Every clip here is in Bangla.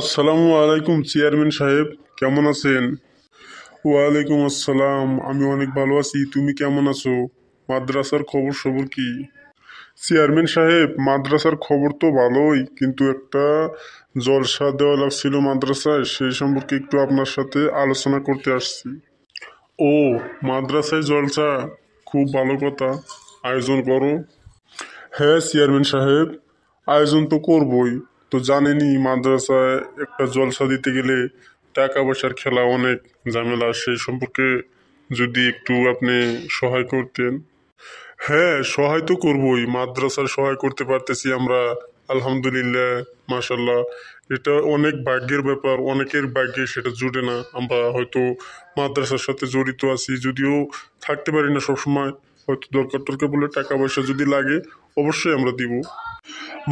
আসসালামু আলাইকুম চেয়ারম্যান সাহেব কেমন আছেন ওয়ালাইকুম আসসালাম আমি অনেক ভালো আছি তুমি কেমন আছো মাদ্রাসার খবর সবর কি চেয়ারম্যান সাহেব মাদ্রাসার খবর তো ভালোই কিন্তু একটা জলসা দেওয়া লাগছিল মাদ্রাসায় সেই সম্পর্কে একটু আপনার সাথে আলোচনা করতে আসছি ও মাদ্রাসায় জলসা খুব ভালো কথা আয়োজন করো হ্যাঁ চেয়ারম্যান সাহেব আয়োজন তো করবই তো জানেনই মাদ্রাসায় একটা জলসা দিতে গেলে টাকা পয়সার খেলা অনেক ঝামেলা সেই সম্পর্কে যদি একটু আপনি সহায় করতেন হ্যাঁ সহায় তো করবই মাদ্রাসার সহায় করতে পারতেছি আমরা আলহামদুলিল্লাহ মাসাল্লাহ এটা অনেক ভাগ্যের ব্যাপার অনেকের ভাগ্যে সেটা জুড়ে না আমরা হয়তো মাদ্রাসার সাথে জড়িত আছি যদিও থাকতে পারি না সবসময় হয়তো দরকার টরকার বলে টাকা পয়সা যদি লাগে অবশ্যই আমরা দিব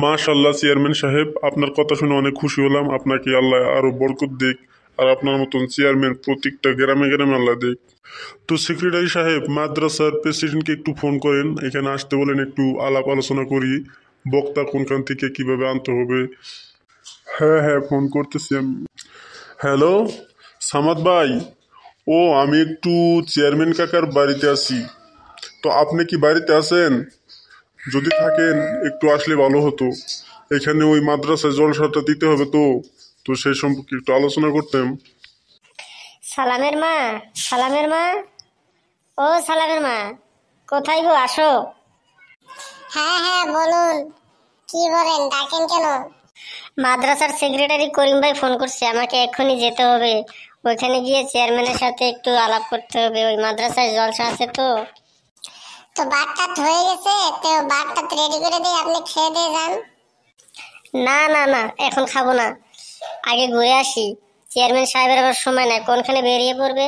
মাশাল্লাহ চেয়ারম্যান সাহেব আপনার কথা শুনে অনেক খুশি হলাম আপনাকে আল্লাহ আরও বরকত দিক আর আপনার মতন চেয়ারম্যান প্রত্যেকটা গ্রামে গ্রামে আল্লাহ দিক তো সেক্রেটারি সাহেব মাদ্রাসার প্রেসিডেন্টকে একটু ফোন করেন এখানে আসতে বলেন একটু আলাপ আলোচনা করি বক্তা কোনখান থেকে কিভাবে আনতে হবে হ্যাঁ হ্যাঁ ফোন করতেছি আমি হ্যালো সামাদ ভাই ও আমি একটু চেয়ারম্যান কাকার বাড়িতে আছি তো আপনি কি বাড়িতে আছেন যদি থাকেন একটু আসলে ভালো হতো এখানে ওই মাদ্রাসায় জলসাটা দিতে হবে তো তো সেই সম্পর্কে একটু আলোচনা করতাম সালামের মা সালামের মা ও সালামের মা কোথায় গো আসো হ্যাঁ হ্যাঁ বলুন কি বলেন ডাকেন কেন মাদ্রাসার সেক্রেটারি করিম ভাই ফোন করছে আমাকে এক্ষুনি যেতে হবে ওইখানে গিয়ে চেয়ারম্যানের সাথে একটু আলাপ করতে হবে ওই মাদ্রাসায় জলসা আছে তো তো বাটটা হয়ে গেছে তো বাটটা রেডি করে দিই আপনি খেয়ে দিয়ে যান না না না এখন খাবো না আগে ঘুরে আসি চেয়ারম্যান সাহেবের আবার সময় নাই কোনখানে বেরিয়ে পড়বে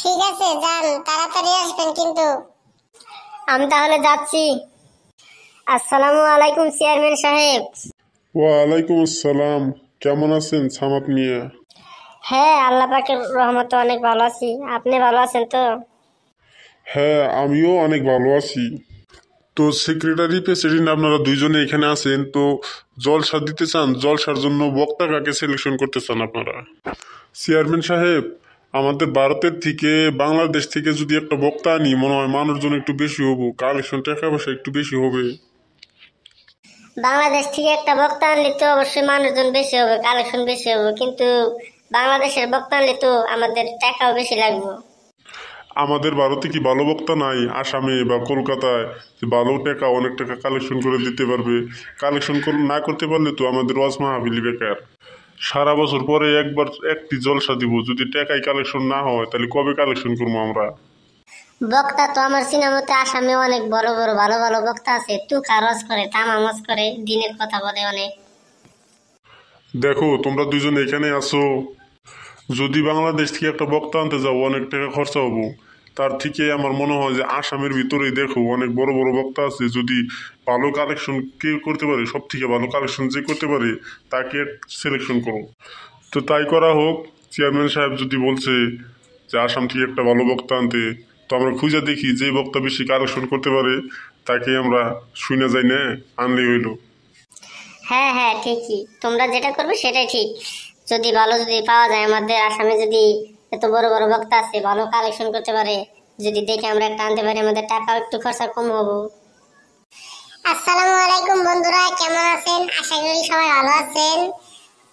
ঠিক আছে যান তাড়াতাড়ি আসবেন কিন্তু আমি তাহলে যাচ্ছি আসসালামু আলাইকুম চেয়ারম্যান সাহেব ওয়ালাইকুম আসসালাম কেমন আছেন সামাত মিয়া হ্যাঁ আল্লাহ পাকের রহমতে অনেক ভালো আছি আপনি ভালো আছেন তো হ্যাঁ আমিও অনেক ভালো আছি তো সেক্রেটারি প্রেসিডেন্ট আপনারা দুইজনে এখানে আছেন তো জলসা দিতে চান জলসার জন্য বক্তা কাকে সিলেকশন করতে চান আপনারা চেয়ারম্যান সাহেব আমাদের ভারতের থেকে বাংলাদেশ থেকে যদি একটা বক্তা আনি মনে হয় মানুষজন একটু বেশি হবো কালেকশন টাকা পয়সা একটু বেশি হবে বাংলাদেশ থেকে একটা বক্তা আনলে তো অবশ্যই মানুষজন বেশি হবে কালেকশন বেশি হবে কিন্তু বাংলাদেশের বক্তা আনলে তো আমাদের টাকাও বেশি লাগবে আমাদের ভারতে কি ভালো বক্তা নাই আসামে বা কলকাতায় ভালো টাকা অনেক টাকা কালেকশন করে দিতে পারবে কালেকশন না করতে পারলে তো আমাদের ওয়াজ মাহাবিলি বেকার সারা বছর পরে একবার একটি জলসা দিব যদি টাকায় কালেকশন না হয় তাহলে কবে কালেকশন করবো আমরা বক্তা তো আমার সিনেমাতে আসামে অনেক বড় বড় ভালো ভালো বক্তা আছে তুখা রস করে তামামস করে দিনের কথা বলে অনেক দেখো তোমরা দুজন এখানে আসো যদি বাংলাদেশ থেকে একটা বক্তা আনতে যাও অনেক টাকা খরচা হবো তার থেকে আমার মনে হয় যে আসামের ভিতরেই দেখো অনেক বড় বড় বক্তা আছে যদি ভালো কালেকশন কে করতে পারে সব থেকে ভালো কালেকশন যে করতে পারে তাকে সিলেকশন করো তো তাই করা হোক চেয়ারম্যান সাহেব যদি বলছে যে আসাম থেকে একটা ভালো বক্তা আনতে তো আমরা খুঁজে দেখি যে বক্তা বেশি কালেকশন করতে পারে তাকে আমরা শুনে যাই না আনলে হইল হ্যাঁ হ্যাঁ ঠিকই তোমরা যেটা করবে সেটাই ঠিক যদি ভালো যদি পাওয়া যায় আমাদের আসামে যদি এত বড় বড় বক্তা আছে ভালো কালেকশন করতে পারে যদি দেখে আমরা একটা আনতে পারি আমাদের টাকা একটু খরচা কম হবো আসসালামু আলাইকুম বন্ধুরা কেমন আছেন আশা করি সবাই ভালো আছেন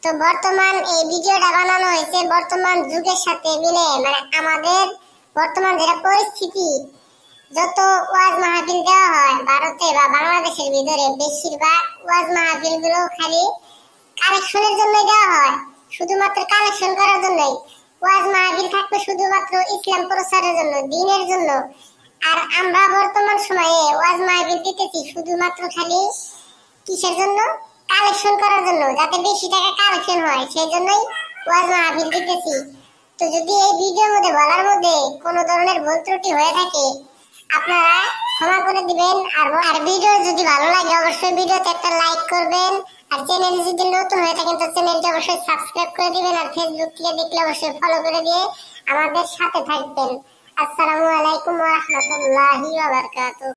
তো বর্তমান এই ভিডিওটা বানানো হয়েছে বর্তমান যুগের সাথে মিলে মানে আমাদের বর্তমান যেটা পরিস্থিতি যত ওয়াজ মাহফিল দেওয়া হয় ভারতে বা বাংলাদেশের ভিতরে বেশিরভাগ ওয়াজ মাহফিলগুলো খালি কালেকশনের জন্যই দেওয়া হয় শুধুমাত্র কালেকশন করার জন্যই ওয়াজ মাহফিল থাকবে শুধুমাত্র ইসলাম প্রচারের জন্য দিনের জন্য আর আমরা বর্তমান সময়ে ওয়াজ মাহফিল দিতেছি শুধুমাত্র খালি কিসের জন্য কালেকশন করার জন্য যাতে বেশি টাকা কালেকশন হয় সেই জন্যই ওয়াজ মাহফিল দিতেছি তো যদি এই ভিডিওর মধ্যে বলার মধ্যে কোনো ধরনের ভুল ত্রুটি হয়ে থাকে আপনারা ক্ষমা করে দিবেন আর ভিডিও যদি ভালো লাগে অবশ্যই ভিডিওতে একটা লাইক করবেন আর চ্যানেল যদি নতুন হয়ে থাকেন তো চ্যানেলটি অবশ্যই সাবস্ক্রাইব করে দিবেন আর ফেসবুক থেকে দেখলে অবশ্যই ফলো করে দিয়ে আমাদের সাথে থাকবেন আসসালামু আলাইকুম ওয়া